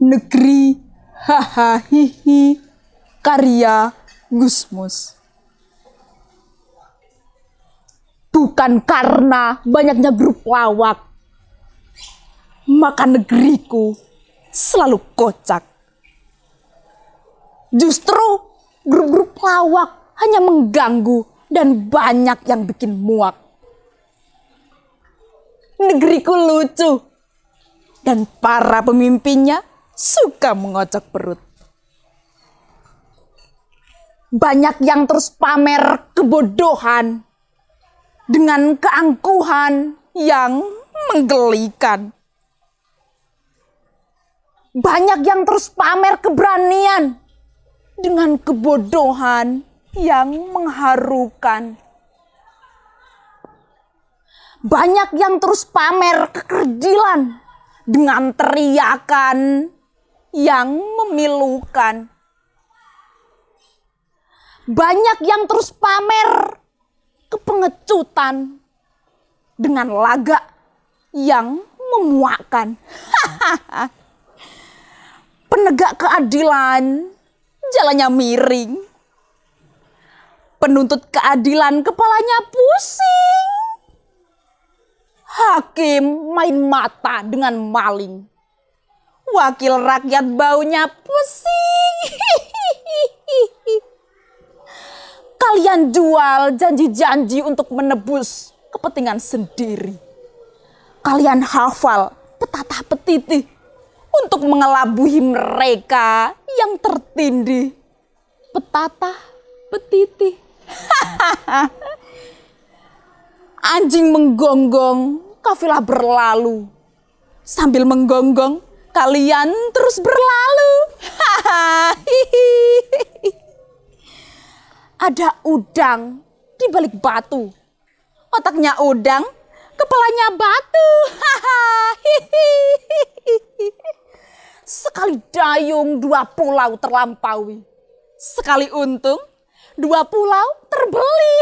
Negeri hihi, karya Gusmus. Bukan karena banyaknya grup lawak, maka negeriku selalu kocak. Justru grup-grup lawak hanya mengganggu dan banyak yang bikin muak. Negeriku lucu dan para pemimpinnya suka mengocok perut. Banyak yang terus pamer kebodohan dengan keangkuhan yang menggelikan. Banyak yang terus pamer keberanian dengan kebodohan yang mengharukan. Banyak yang terus pamer kekerdilan dengan teriakan yang memilukan. Banyak yang terus pamer kepengecutan dengan laga yang memuakkan. Penegak keadilan jalannya miring. Penuntut keadilan kepalanya pusing. Hakim main mata dengan maling. Wakil rakyat baunya pusing. Kalian jual janji-janji untuk menebus kepentingan sendiri. Kalian hafal petata petiti untuk mengelabui mereka yang tertindih. Petata petiti. Anjing menggonggong, kafilah berlalu. Sambil menggonggong, kalian terus berlalu. Ada udang di balik batu. Otaknya udang, kepalanya batu. Sekali dayung dua pulau terlampaui. Sekali untung dua pulau terbeli.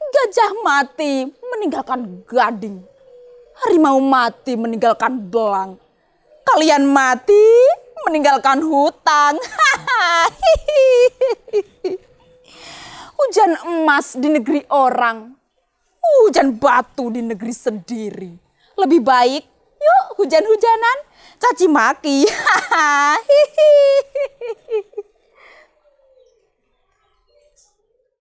Gajah mati meninggalkan gading harimau mati meninggalkan belang. Kalian mati meninggalkan hutang. Hujan emas di negeri orang. Hujan batu di negeri sendiri. Lebih baik yuk hujan-hujanan caci maki.